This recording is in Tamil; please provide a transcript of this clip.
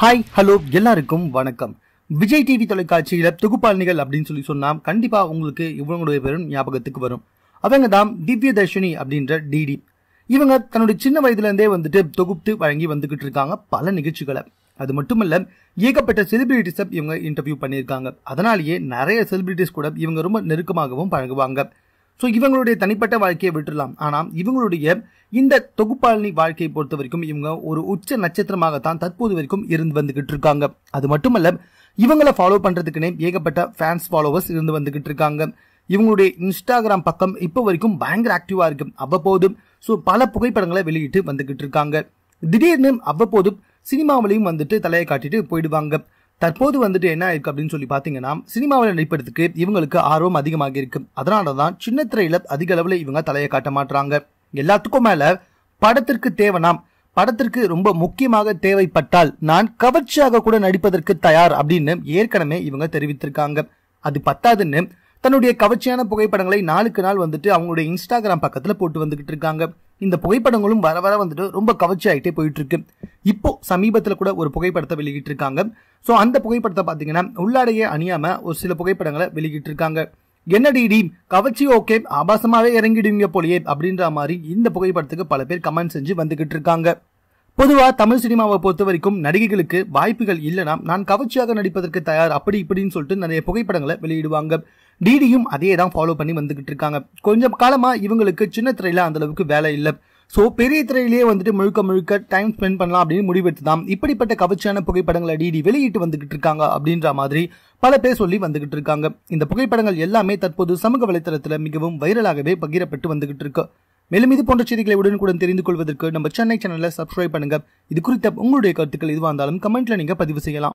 ஹாய் ஹலோ எல்லாருக்கும் வணக்கம் விஜய் டிவி தொலைக்காட்சியில் தொகுப்பாளிகள் அப்படின்னு சொல்லி சொன்னால் கண்டிப்பாக உங்களுக்கு இவங்களுடைய பேரும் ஞாபகத்துக்கு வரும் அவங்க தான் திவ்ய தர்ஷினி அப்படின்ற டிடி இவங்க தன்னுடைய சின்ன வயதுலேருந்தே வந்துட்டு தொகுப்பு வழங்கி வந்துக்கிட்டு இருக்காங்க பல நிகழ்ச்சிகளை அது மட்டுமல்ல ஏகப்பட்ட செலிபிரிட்டிஸை இவங்க இன்டர்வியூ பண்ணியிருக்காங்க அதனாலேயே நிறைய செலிபிரிட்டிஸ் கூட இவங்க ரொம்ப நெருக்கமாகவும் பழகுவாங்க ஸோ இவங்களுடைய தனிப்பட்ட வாழ்க்கையை விட்டுடலாம் ஆனால் இவங்களுடைய இந்த தொகுப்பாளினி வாழ்க்கையை பொறுத்த வரைக்கும் இவங்க ஒரு உச்ச நட்சத்திரமாகத்தான் தற்போது வரைக்கும் இருந்து வந்துகிட்டு இருக்காங்க அது மட்டுமல்ல இவங்களை ஃபாலோ பண்ணுறதுக்குன்னே ஏகப்பட்ட ஃபேன்ஸ் ஃபாலோவர்ஸ் இருந்து வந்துகிட்டு இருக்காங்க இவங்களுடைய இன்ஸ்டாகிராம் பக்கம் இப்போ வரைக்கும் பயங்கர ஆக்டிவாக இருக்கும் அவ்வப்போது ஸோ பல புகைப்படங்களை வெளியிட்டு வந்துகிட்டு இருக்காங்க திடீர்னு அவ்வப்போது சினிமாவிலையும் வந்துட்டு தலையை காட்டிட்டு போயிடுவாங்க தற்போது வந்துட்டு என்ன ஆயிருக்கு அப்படின்னு சொல்லி பார்த்தீங்கன்னா சினிமாவில் நடிப்பதற்கு இவங்களுக்கு ஆர்வம் அதிகமாக இருக்கு அதனாலதான் தான் சின்ன திரையில அதிக அளவுல இவங்க தலையை காட்ட மாட்டுறாங்க எல்லாத்துக்கும் மேல படத்திற்கு தேவனாம் படத்திற்கு ரொம்ப முக்கியமாக தேவைப்பட்டால் நான் கவர்ச்சியாக கூட நடிப்பதற்கு தயார் அப்படின்னு ஏற்கனவே இவங்க தெரிவித்திருக்காங்க அது பத்தாதுன்னு தன்னுடைய கவர்ச்சியான புகைப்படங்களை நாளுக்கு நாள் வந்துட்டு அவங்களுடைய இன்ஸ்டாகிராம் பக்கத்தில் போட்டு வந்துகிட்டு இருக்காங்க இந்த புகைப்படங்களும் வர வர வந்துட்டு ரொம்ப கவர்ச்சி ஆகிட்டே போயிட்டு இருக்கு இப்போ சமீபத்தில் கூட ஒரு புகைப்படத்தை வெளியிட்டு இருக்காங்க ஸோ அந்த புகைப்படத்தை பார்த்தீங்கன்னா உள்ளாடையே அணியாம ஒரு சில புகைப்படங்களை வெளியிட்டு இருக்காங்க என்னடி டீம் கவர்ச்சி ஓகே ஆபாசமாவே இறங்கிடுவீங்க போலியே அப்படின்ற மாதிரி இந்த புகைப்படத்துக்கு பல பேர் கமெண்ட் செஞ்சு வந்துகிட்டு இருக்காங்க பொதுவாக தமிழ் சினிமாவை பொறுத்த வரைக்கும் நடிகைகளுக்கு வாய்ப்புகள் இல்லைனா நான் கவர்ச்சியாக நடிப்பதற்கு தயார் அப்படி இப்படின்னு சொல்லிட்டு நிறைய புகைப்படங்களை வெளியிடுவாங்க டிடியும் அதே தான் ஃபாலோ பண்ணி வந்துகிட்டு இருக்காங்க கொஞ்சம் காலமாக இவங்களுக்கு சின்ன திரையில் அந்தளவுக்கு வேலை இல்லை ஸோ பெரிய திரையிலேயே வந்துட்டு முழுக்க முழுக்க டைம் ஸ்பெண்ட் பண்ணலாம் அப்படின்னு முடிவெடுத்து தான் இப்படிப்பட்ட கவர்ச்சியான புகைப்படங்களை டிடி வெளியிட்டு வந்துகிட்டு இருக்காங்க அப்படின்ற மாதிரி பல பேர் சொல்லி வந்துகிட்டு இருக்காங்க இந்த புகைப்படங்கள் எல்லாமே தற்போது சமூக வலைத்தளத்தில் மிகவும் வைரலாகவே பகிரப்பட்டு வந்துகிட்டு இருக்கு மேலும் இது போன்ற செய்திகளை உடனுக்குடன் தெரிந்து கொள்வதற்கு நம்ம சென்னை சேனலை சப்ஸ்கிரைப் பண்ணுங்க இது குறித்த உங்களுடைய கருத்துக்கள் இதுவாக இருந்தாலும் கமெண்ட்ல நீங்க பதிவு செய்யலாம்